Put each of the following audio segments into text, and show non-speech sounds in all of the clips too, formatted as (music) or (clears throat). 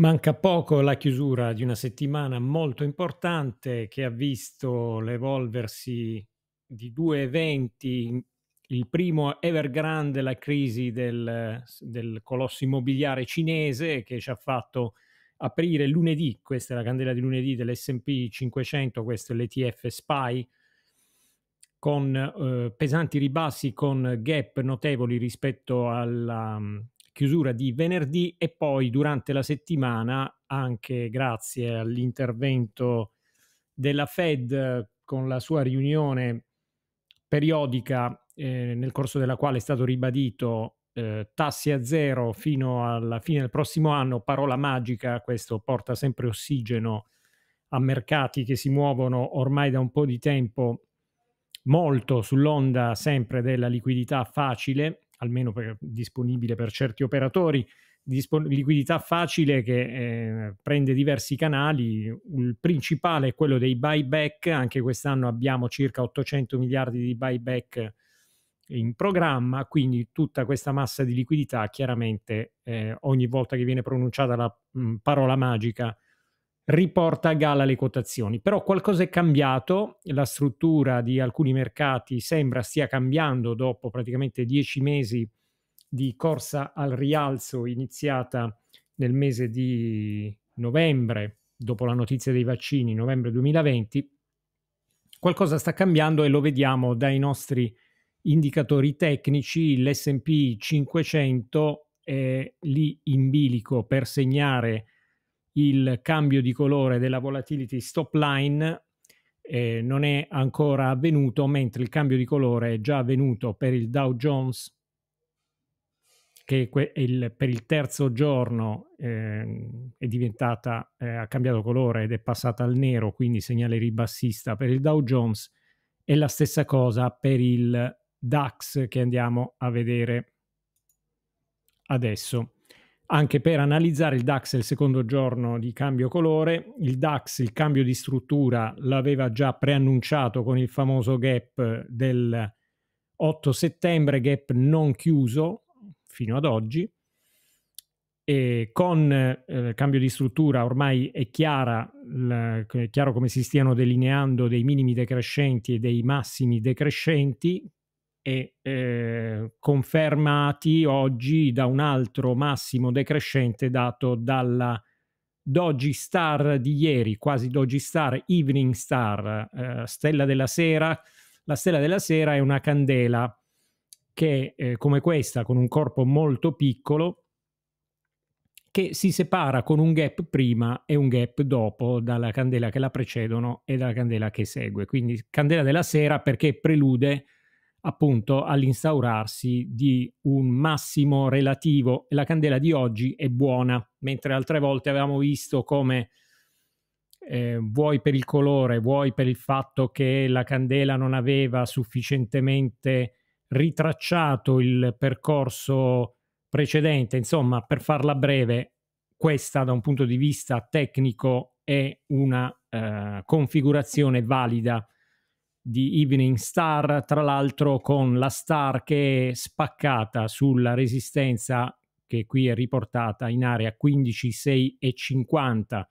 Manca poco la chiusura di una settimana molto importante che ha visto l'evolversi di due eventi. Il primo Evergrande, la crisi del, del, colosso immobiliare cinese che ci ha fatto aprire lunedì, questa è la candela di lunedì dell'SP 500, questo è l'ETF SPY, con eh, pesanti ribassi, con gap notevoli rispetto alla, chiusura di venerdì e poi durante la settimana, anche grazie all'intervento della Fed con la sua riunione periodica eh, nel corso della quale è stato ribadito eh, tassi a zero fino alla fine del prossimo anno, parola magica, questo porta sempre ossigeno a mercati che si muovono ormai da un po' di tempo molto sull'onda sempre della liquidità facile almeno per, disponibile per certi operatori, dispon- liquidità facile che eh, prende diversi canali. Il principale è quello dei buyback, anche quest'anno abbiamo circa 800 miliardi di buyback in programma, quindi tutta questa massa di liquidità chiaramente eh, ogni volta che viene pronunciata la mh, mm, parola magica riporta a galla le quotazioni. Però qualcosa è cambiato, la struttura di alcuni mercati sembra stia cambiando dopo praticamente dieci mesi di corsa al rialzo iniziata nel mese di novembre, dopo la notizia dei vaccini, novembre 2020. Qualcosa sta cambiando e lo vediamo dai nostri indicatori tecnici, l'SP 500 è lì in bilico per segnare il cambio di colore della volatility stop line eh, non è ancora avvenuto, mentre il cambio di colore è già avvenuto per il Dow Jones, che que- il, per il terzo giorno eh, è diventata, eh, ha cambiato colore ed è passata al nero, quindi segnale ribassista per il Dow Jones, e la stessa cosa per il DAX che andiamo a vedere adesso anche per analizzare il DAX il secondo giorno di cambio colore. Il DAX, il cambio di struttura, l'aveva già preannunciato con il famoso gap del 8 settembre, gap non chiuso fino ad oggi. E con eh, cambio di struttura ormai è, chiara, l, è chiaro come si stiano delineando dei minimi decrescenti e dei massimi decrescenti, e eh, confermati oggi da un altro massimo decrescente dato dalla Doji Star di ieri, quasi Doji Star, Evening Star, eh, Stella della Sera. La Stella della Sera è una candela che, eh, come questa, con un corpo molto piccolo, che si separa con un gap prima e un gap dopo dalla candela che la precedono e dalla candela che segue. Quindi candela della sera perché prelude appunto all'instaurarsi di un massimo relativo e la candela di oggi è buona, mentre altre volte avevamo visto come eh, vuoi per il colore, vuoi per il fatto che la candela non aveva sufficientemente ritracciato il percorso precedente, insomma, per farla breve, questa da un punto di vista tecnico è una eh, configurazione valida di Evening Star, tra l'altro con la star che è spaccata sulla resistenza che qui è riportata in area 15, 6 e 50.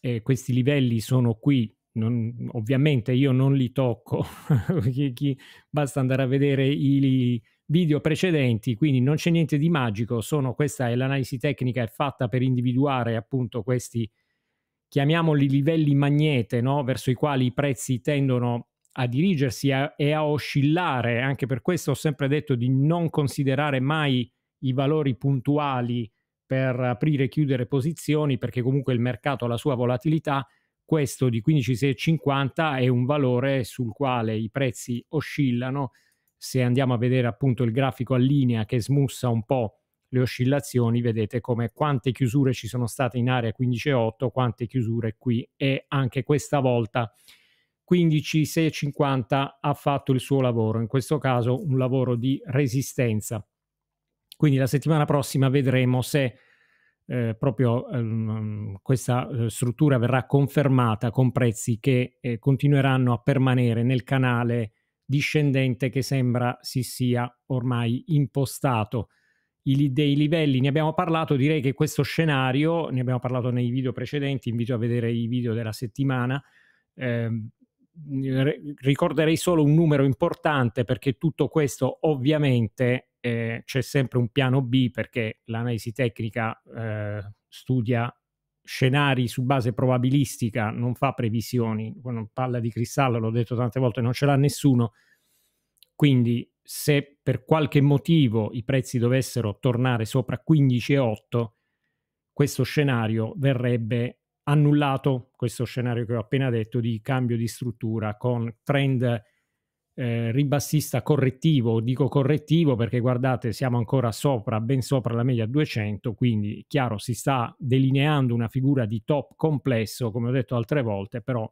Eh, questi livelli sono qui, non, ovviamente io non li tocco, (laughs) chi, chi, basta andare a vedere i video precedenti, quindi non c'è niente di magico, sono, questa è l'analisi tecnica è fatta per individuare appunto questi livelli chiamiamoli livelli magnete, no? verso i quali i prezzi tendono a dirigersi a, e a oscillare. Anche per questo ho sempre detto di non considerare mai i valori puntuali per aprire e chiudere posizioni, perché comunque il mercato ha la sua volatilità. Questo di 15,650 è un valore sul quale i prezzi oscillano. Se andiamo a vedere appunto il grafico a linea che smussa un po' le oscillazioni, vedete come quante chiusure ci sono state in area 15,8, quante chiusure qui e anche questa volta 15,650 ha fatto il suo lavoro, in questo caso un lavoro di resistenza. Quindi la settimana prossima vedremo se eh, proprio ehm, questa eh, struttura verrà confermata con prezzi che eh, continueranno a permanere nel canale discendente che sembra si sia ormai impostato dei livelli, ne abbiamo parlato, direi che questo scenario, ne abbiamo parlato nei video precedenti, invito a vedere i video della settimana, eh, ricorderei solo un numero importante perché tutto questo ovviamente eh, c'è sempre un piano B perché l'analisi tecnica eh, studia scenari su base probabilistica, non fa previsioni, non parla di cristallo, l'ho detto tante volte, non ce l'ha nessuno. Quindi se per qualche motivo i prezzi dovessero tornare sopra 15,8, questo scenario verrebbe annullato, questo scenario che ho appena detto di cambio di struttura con trend eh, ribassista correttivo, dico correttivo perché guardate siamo ancora sopra, ben sopra la media 200, quindi chiaro si sta delineando una figura di top complesso, come ho detto altre volte, però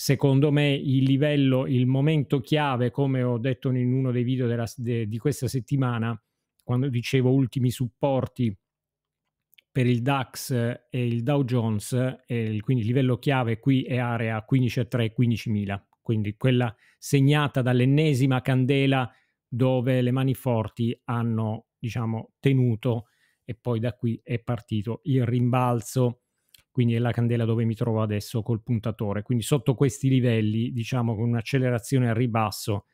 secondo me il livello, il momento chiave, come ho detto in uno dei video della, de, di questa settimana, quando dicevo ultimi supporti per il DAX eh, e il Dow Jones, eh, il, quindi il livello chiave qui è area 15.3-15.000, quindi quella segnata dall'ennesima candela dove le mani forti hanno diciamo, tenuto e poi da qui è partito il rimbalzo quindi è la candela dove mi trovo adesso col puntatore. Quindi sotto questi livelli, diciamo con un'accelerazione al ribasso,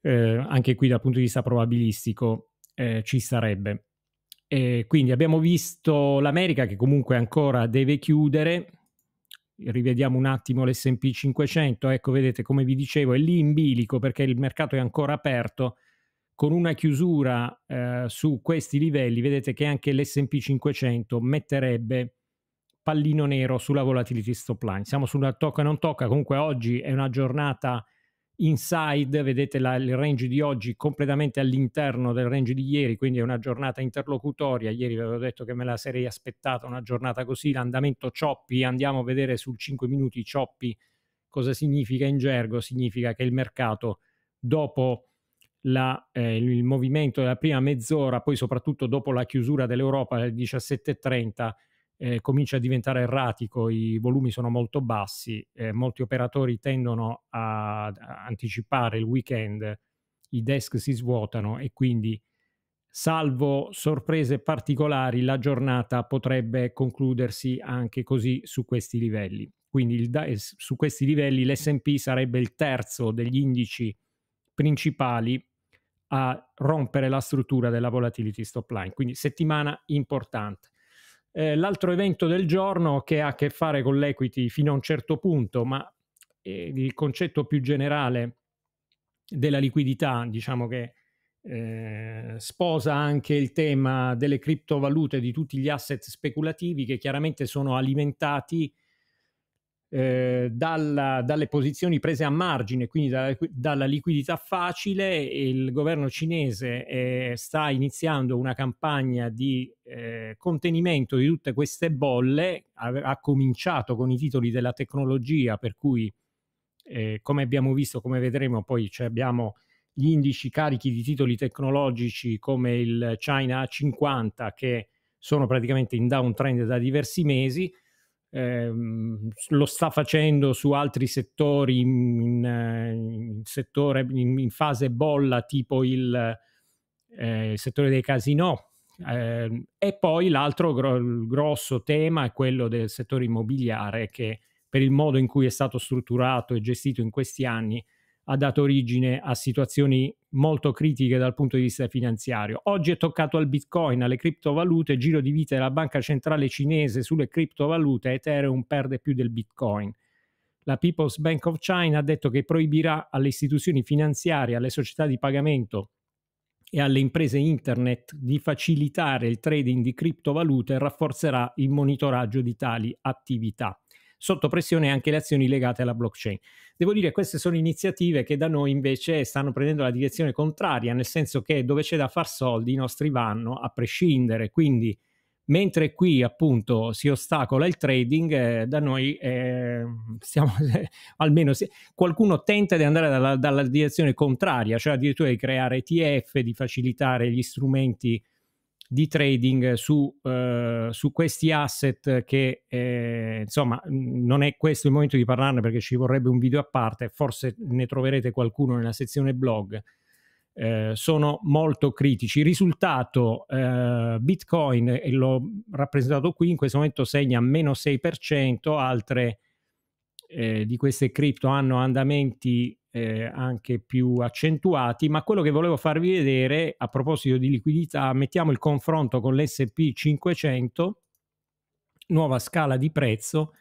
eh, anche qui dal punto di vista probabilistico, eh, ci sarebbe. E quindi abbiamo visto l'America che comunque ancora deve chiudere. Rivediamo un attimo l'SP 500. Ecco, vedete come vi dicevo, è lì in bilico perché il mercato è ancora aperto. Con una chiusura eh, su questi livelli, vedete che anche l'SP 500 metterebbe pallino nero sulla volatility stop line. Siamo sulla tocca e non tocca, comunque oggi è una giornata inside, vedete la, il range di oggi completamente all'interno del range di ieri, quindi è una giornata interlocutoria. Ieri vi avevo detto che me la sarei aspettata una giornata così, l'andamento Cioppi, andiamo a vedere sul 5 minuti Cioppi cosa significa in gergo, significa che il mercato dopo la, eh, il movimento della prima mezz'ora, poi soprattutto dopo la chiusura dell'Europa alle 17.30, eh, comincia a diventare erratico, i volumi sono molto bassi, eh, molti operatori tendono a, a, anticipare il weekend, i desk si svuotano e quindi, salvo sorprese particolari, la giornata potrebbe concludersi anche così su questi livelli. Quindi il, su questi livelli l'SP sarebbe il terzo degli indici principali a rompere la struttura della volatility stop line, quindi settimana importante. Eh, l'altro evento del giorno che ha a che fare con l'equity fino a un certo punto, ma eh, il concetto più generale della liquidità, diciamo che eh, sposa anche il tema delle criptovalute, di tutti gli asset speculativi che chiaramente sono alimentati eh, dalla, dalle posizioni prese a margine, quindi da, dalla liquidità facile, il governo cinese eh, sta iniziando una campagna di eh, contenimento di tutte queste bolle, ha, ha, cominciato con i titoli della tecnologia, per cui eh, come abbiamo visto, come vedremo poi, cioè abbiamo gli indici carichi di titoli tecnologici come il China 50 che sono praticamente in downtrend da diversi mesi, eh, lo sta facendo su altri settori in, eh, in, settore, in, in fase bolla tipo il, eh, settore dei casino eh, e poi l'altro gro- grosso tema è quello del settore immobiliare che per il modo in cui è stato strutturato e gestito in questi anni ha dato origine a situazioni molto critiche dal punto di vista finanziario. Oggi è toccato al Bitcoin, alle criptovalute, giro di vita della banca centrale cinese sulle criptovalute, Ethereum perde più del Bitcoin. La People's Bank of China ha detto che proibirà alle istituzioni finanziarie, alle società di pagamento e alle imprese internet di facilitare il trading di criptovalute e rafforzerà il monitoraggio di tali attività sotto pressione anche le azioni legate alla blockchain. Devo dire che queste sono iniziative che da noi invece stanno prendendo la direzione contraria, nel senso che dove c'è da far soldi i nostri vanno a prescindere, quindi mentre qui appunto si ostacola il trading, eh, da noi eh, (laughs) stiamo, eh, almeno se, qualcuno tenta di andare dalla, dalla, direzione contraria, cioè addirittura di creare ETF, di facilitare gli strumenti di trading su, eh, su questi asset che eh, insomma non è questo il momento di parlarne perché ci vorrebbe un video a parte, forse ne troverete qualcuno nella sezione blog. Eh, sono molto critici. Il risultato eh, Bitcoin, e l'ho rappresentato qui, in questo momento segna meno 6%, altre eh, di queste cripto hanno andamenti eh, anche più accentuati, ma quello che volevo farvi vedere a proposito di liquidità, mettiamo il confronto con l'SP 500, nuova scala di prezzo.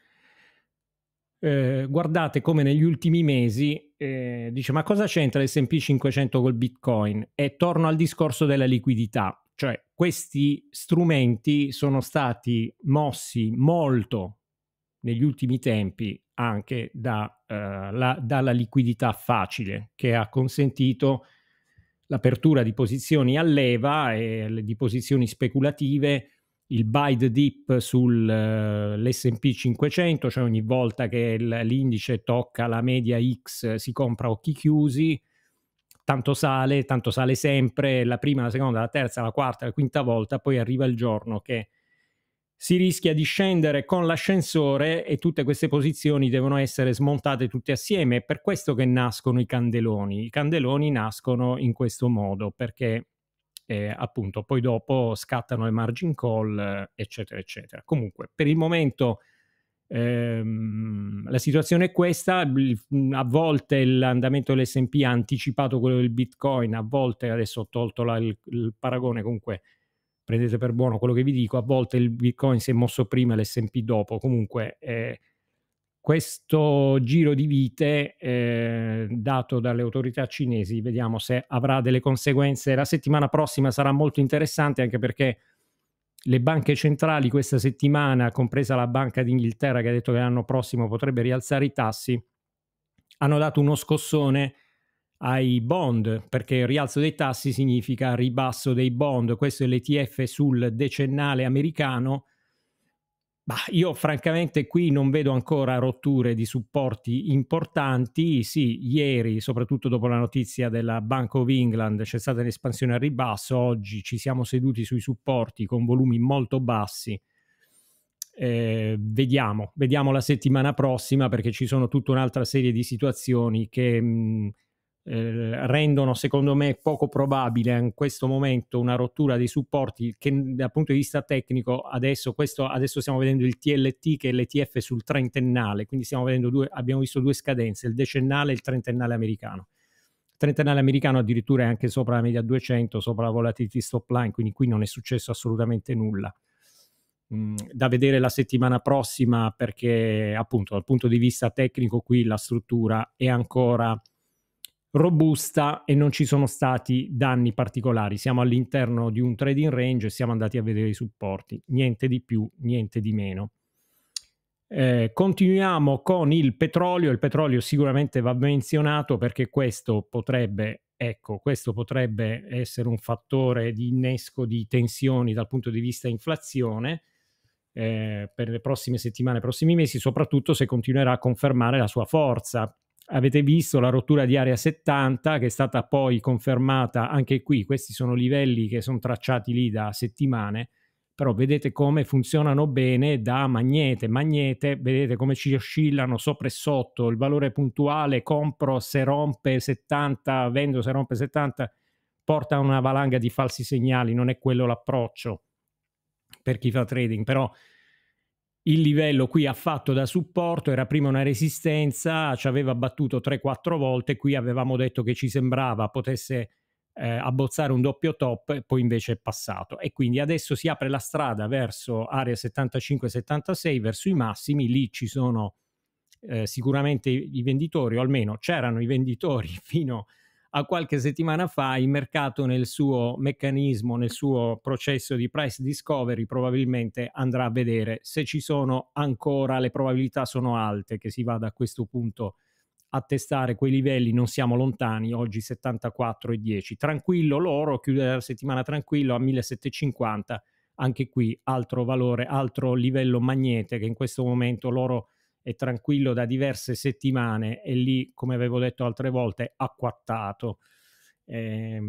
Eh, guardate come negli ultimi mesi eh, dice ma cosa c'entra l'SP 500 col bitcoin e torno al discorso della liquidità cioè questi strumenti sono stati mossi molto negli ultimi tempi anche da, eh, la, dalla liquidità facile che ha consentito l'apertura di posizioni a leva e di posizioni speculative, il buy the dip sull'S&P eh, 500, cioè ogni volta che il, l'indice tocca la media X si compra occhi chiusi, tanto sale, tanto sale sempre, la prima, la seconda, la terza, la quarta, la quinta volta, poi arriva il giorno che si rischia di scendere con l'ascensore e tutte queste posizioni devono essere smontate tutte assieme. È per questo che nascono i candeloni. I candeloni nascono in questo modo perché eh, appunto poi dopo scattano le margin call, eh, eccetera, eccetera. Comunque, per il momento ehm, la situazione è questa. A volte l'andamento dell'SP ha anticipato quello del Bitcoin, a volte adesso ho tolto la, il, il paragone comunque prendete per buono quello che vi dico, a volte il Bitcoin si è mosso prima e l'SP dopo, comunque eh, questo giro di vite eh, dato dalle autorità cinesi, vediamo se avrà delle conseguenze. La settimana prossima sarà molto interessante anche perché le banche centrali questa settimana, compresa la Banca d'Inghilterra che ha detto che l'anno prossimo potrebbe rialzare i tassi, hanno dato uno scossone ai bond, perché il rialzo dei tassi significa ribasso dei bond. Questo è l'ETF sul decennale americano. Bah, io francamente qui non vedo ancora rotture di supporti importanti. Sì, ieri, soprattutto dopo la notizia della Bank of England, c'è stata un'espansione a ribasso. Oggi ci siamo seduti sui supporti con volumi molto bassi. Eh, vediamo, vediamo la settimana prossima perché ci sono tutta un'altra serie di situazioni che... Mh, mm, eh, rendono secondo me poco probabile in questo momento una rottura dei supporti che dal punto di vista tecnico adesso, questo, adesso stiamo vedendo il TLT che è l'ETF sul trentennale, quindi stiamo vedendo due, abbiamo visto due scadenze, il decennale e il trentennale americano. Il trentennale americano addirittura è anche sopra la media 200, sopra la volatility stop line, quindi qui non è successo assolutamente nulla mm, da vedere la settimana prossima perché appunto dal punto di vista tecnico qui la struttura è ancora robusta e non ci sono stati danni particolari. Siamo all'interno di un trading range e siamo andati a vedere i supporti, niente di più, niente di meno. Eh, continuiamo con il petrolio, il petrolio sicuramente va menzionato perché questo potrebbe, ecco, questo potrebbe essere un fattore di innesco di tensioni dal punto di vista inflazione. Eh, per le prossime settimane, prossimi mesi, soprattutto se continuerà a confermare la sua forza, avete visto la rottura di area 70 che è stata poi confermata anche qui, questi sono livelli che sono tracciati lì da settimane, però vedete come funzionano bene da magnete, magnete, vedete come ci oscillano sopra e sotto, il valore puntuale, compro se rompe 70, vendo se rompe 70, porta a una valanga di falsi segnali, non è quello l'approccio per chi fa trading, però il livello qui ha fatto da supporto, era prima una resistenza, ci aveva battuto 3-4 volte, qui avevamo detto che ci sembrava potesse eh, abbozzare un doppio top, e poi invece è passato. E quindi adesso si apre la strada verso area 75-76, verso i massimi, lì ci sono eh, sicuramente i venditori, o almeno c'erano i venditori (laughs) fino a a qualche settimana fa il mercato nel suo meccanismo, nel suo processo di price discovery probabilmente andrà a vedere se ci sono ancora, le probabilità sono alte che si vada a questo punto a testare quei livelli, non siamo lontani, oggi 74 e 10. Tranquillo loro, chiudere la settimana tranquillo a 1750, anche qui altro valore, altro livello magnete che in questo momento loro è tranquillo da diverse settimane e lì, come avevo detto altre volte, acquattato. Eh,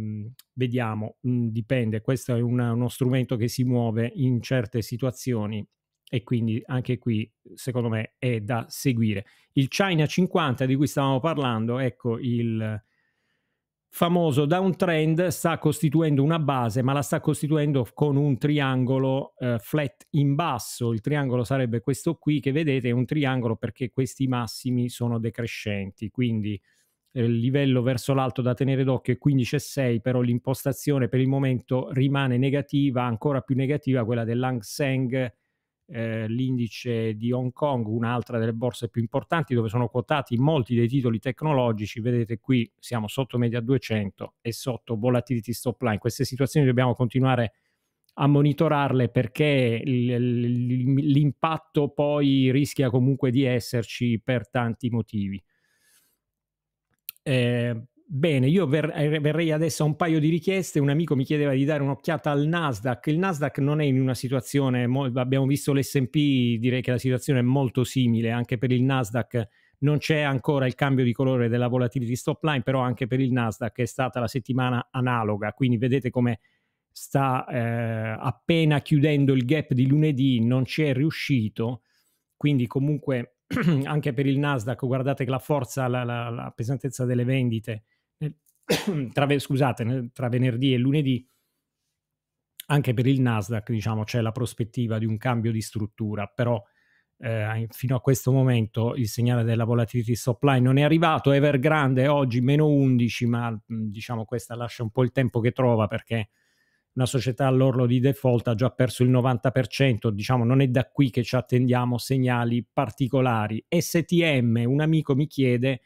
vediamo, mh, mm, dipende, questo è una, uno strumento che si muove in certe situazioni e quindi anche qui secondo me è da seguire. Il China 50 di cui stavamo parlando, ecco il famoso downtrend sta costituendo una base, ma la sta costituendo con un triangolo eh, flat in basso. Il triangolo sarebbe questo qui che vedete, è un triangolo perché questi massimi sono decrescenti, quindi eh, il livello verso l'alto da tenere d'occhio è 15,6, però l'impostazione per il momento rimane negativa, ancora più negativa quella dell'Hang Seng eh, l'indice di Hong Kong, un'altra delle borse più importanti dove sono quotati molti dei titoli tecnologici, vedete qui siamo sotto media 200 e sotto volatility stop line. Queste situazioni dobbiamo continuare a monitorarle perché l'impatto poi rischia comunque di esserci per tanti motivi. Eh, Bene, io ver- eh, verrei adesso a un paio di richieste. Un amico mi chiedeva di dare un'occhiata al Nasdaq. Il Nasdaq non è in una situazione, mo- abbiamo visto l'SP, direi che la situazione è molto simile anche per il Nasdaq. Non c'è ancora il cambio di colore della volatility stop line, però anche per il Nasdaq è stata la settimana analoga, quindi vedete come sta eh, appena chiudendo il gap di lunedì, non ci è riuscito, quindi comunque (clears throat) anche per il Nasdaq guardate che la forza, la, la, la pesantezza delle vendite (coughs) tra, scusate, tra venerdì e lunedì, anche per il Nasdaq, diciamo, c'è la prospettiva di un cambio di struttura, però eh, fino a questo momento il segnale della volatility stop line non è arrivato. Evergrande oggi meno 11, ma diciamo questa lascia un po' il tempo che trova perché una società all'orlo di default ha già perso il 90%, diciamo non è da qui che ci attendiamo segnali particolari. STM, un amico mi chiede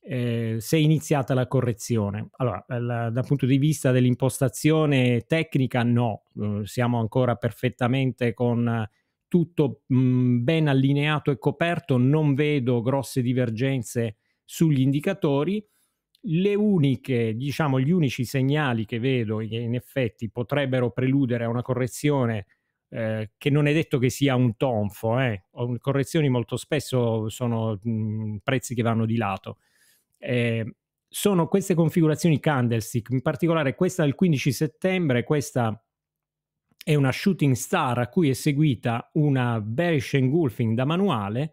eh, se è iniziata la correzione. Allora, eh, la, dal punto di vista dell'impostazione tecnica, no, eh, siamo ancora perfettamente con tutto mh, mm, ben allineato e coperto, non vedo grosse divergenze sugli indicatori. Le uniche, diciamo, gli unici segnali che vedo che in effetti potrebbero preludere a una correzione eh, che non è detto che sia un tonfo, eh. correzioni molto spesso sono mh, mm, prezzi che vanno di lato. Eh, sono queste configurazioni candlestick, in particolare questa del 15 settembre, questa è una shooting star a cui è seguita una bearish engulfing da manuale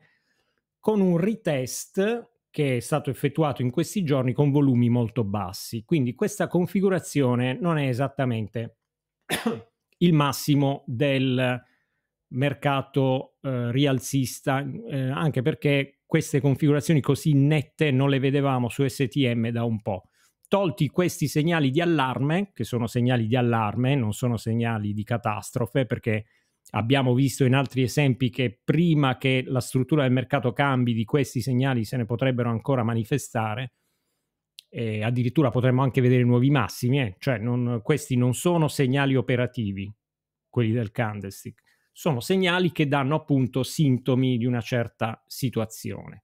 con un retest che è stato effettuato in questi giorni con volumi molto bassi. Quindi questa configurazione non è esattamente (coughs) il massimo del mercato eh, rialzista, eh, anche perché queste configurazioni così nette non le vedevamo su STM da un po'. Tolti questi segnali di allarme, che sono segnali di allarme, non sono segnali di catastrofe, perché abbiamo visto in altri esempi che prima che la struttura del mercato cambi di questi segnali se ne potrebbero ancora manifestare. E addirittura potremmo anche vedere nuovi massimi, eh? cioè non, questi non sono segnali operativi, quelli del candlestick sono segnali che danno appunto sintomi di una certa situazione.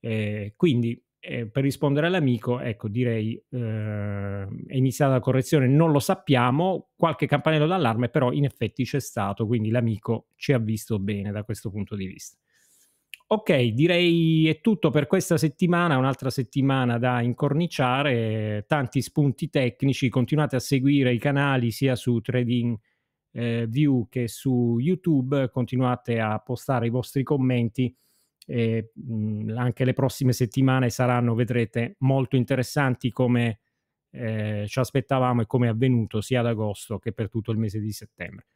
Eh, quindi eh, per rispondere all'amico, ecco, direi eh, è iniziata la correzione, non lo sappiamo, qualche campanello d'allarme però in effetti c'è stato, quindi l'amico ci ha visto bene da questo punto di vista. Ok, direi è tutto per questa settimana, un'altra settimana da incorniciare, tanti spunti tecnici, continuate a seguire i canali sia su Trading eh, view che su YouTube continuate a postare i vostri commenti e mh, mm, anche le prossime settimane saranno, vedrete, molto interessanti come eh, ci aspettavamo e come è avvenuto sia ad agosto che per tutto il mese di settembre.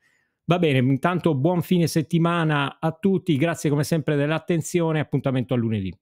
Va bene, intanto buon fine settimana a tutti, grazie come sempre dell'attenzione, appuntamento a lunedì.